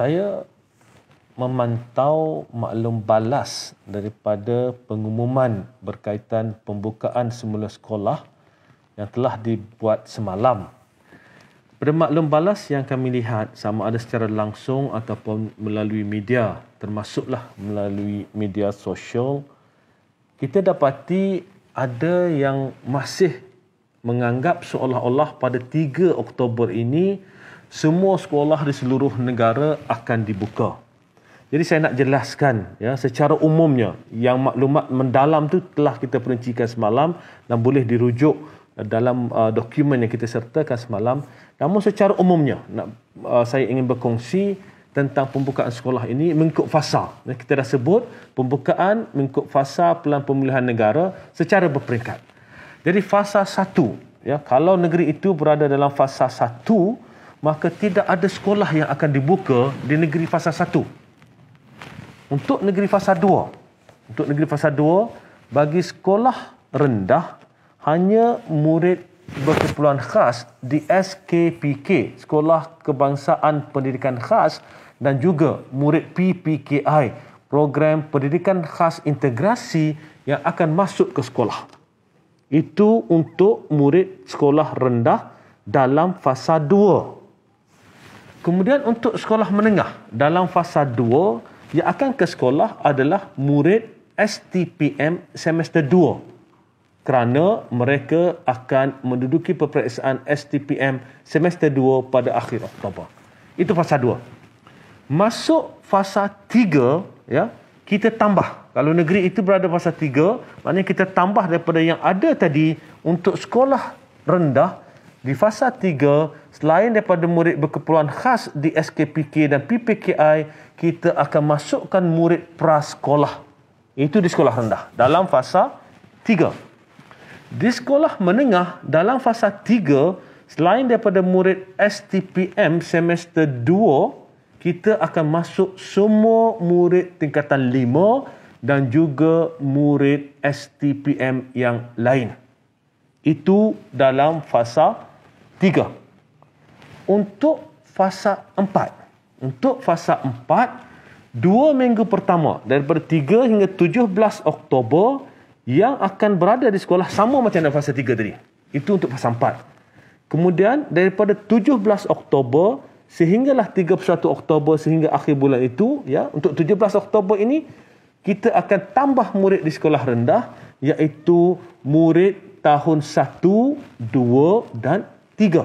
saya memantau maklum balas daripada pengumuman berkaitan pembukaan semula sekolah yang telah dibuat semalam. Pada maklum balas yang kami lihat sama ada secara langsung ataupun melalui media termasuklah melalui media sosial kita dapati ada yang masih menganggap seolah-olah pada 3 Oktober ini semua sekolah di seluruh negara akan dibuka. Jadi saya nak jelaskan ya secara umumnya yang maklumat mendalam tu telah kita perincikan semalam dan boleh dirujuk uh, dalam uh, dokumen yang kita sertakan semalam. Namun secara umumnya nak uh, saya ingin berkongsi tentang pembukaan sekolah ini mengikut fasa. Ya, kita dah sebut pembukaan mengikut fasa pelan pemulihan negara secara berperingkat. Jadi fasa satu, ya, kalau negeri itu berada dalam fasa satu, maka tidak ada sekolah yang akan dibuka di negeri fasa 1. Untuk negeri fasa 2, untuk negeri fasa 2 bagi sekolah rendah hanya murid berkumpulan khas di SKPK, Sekolah Kebangsaan Pendidikan Khas dan juga murid PPKI, Program Pendidikan Khas Integrasi yang akan masuk ke sekolah. Itu untuk murid sekolah rendah dalam fasa Kemudian untuk sekolah menengah dalam fasa 2 yang akan ke sekolah adalah murid STPM semester 2. Kerana mereka akan menduduki peperiksaan STPM semester 2 pada akhir Oktober. Itu fasa 2. Masuk fasa 3, ya, kita tambah. Kalau negeri itu berada fasa 3, maknanya kita tambah daripada yang ada tadi untuk sekolah rendah di fasa 3, selain daripada murid berkeperluan khas di SKPK dan PPKI, kita akan masukkan murid prasekolah. Itu di sekolah rendah dalam fasa 3. Di sekolah menengah dalam fasa 3, selain daripada murid STPM semester 2, kita akan masuk semua murid tingkatan 5 dan juga murid STPM yang lain. Itu dalam fasa 3 tiga. Untuk fasa empat. Untuk fasa empat, dua minggu pertama daripada tiga hingga tujuh belas Oktober yang akan berada di sekolah sama macam dalam fasa tiga tadi. Itu untuk fasa empat. Kemudian daripada tujuh belas Oktober sehinggalah tiga puluh satu Oktober sehingga akhir bulan itu, ya untuk tujuh belas Oktober ini kita akan tambah murid di sekolah rendah iaitu murid tahun 1, 2 dan Tiga.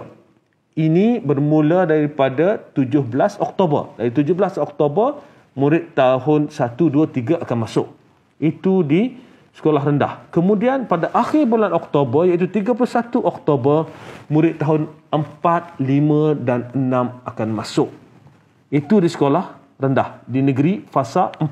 Ini bermula daripada 17 Oktober. Dari 17 Oktober, murid tahun 1, 2, 3 akan masuk. Itu di sekolah rendah. Kemudian pada akhir bulan Oktober, iaitu 31 Oktober, murid tahun 4, 5 dan 6 akan masuk. Itu di sekolah rendah, di negeri fasa 4.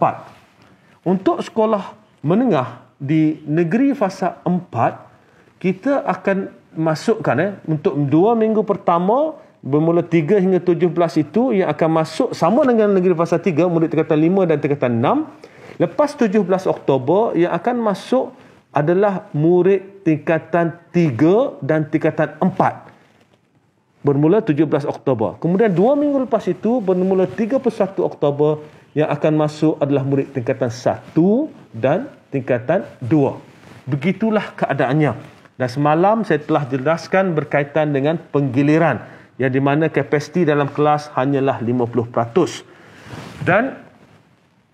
Untuk sekolah menengah, di negeri fasa 4, kita akan masukkan eh untuk dua minggu pertama bermula 3 hingga 17 itu yang akan masuk sama dengan negeri fasa 3 murid tingkatan 5 dan tingkatan 6 lepas 17 Oktober yang akan masuk adalah murid tingkatan 3 dan tingkatan 4 bermula 17 Oktober kemudian 2 minggu lepas itu bermula 31 Oktober yang akan masuk adalah murid tingkatan 1 dan tingkatan 2 begitulah keadaannya dan semalam saya telah jelaskan berkaitan dengan penggiliran yang di mana kapasiti dalam kelas hanyalah 50%. Dan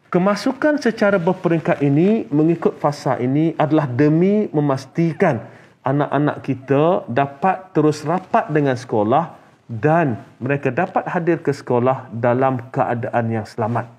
kemasukan secara berperingkat ini mengikut fasa ini adalah demi memastikan anak-anak kita dapat terus rapat dengan sekolah dan mereka dapat hadir ke sekolah dalam keadaan yang selamat.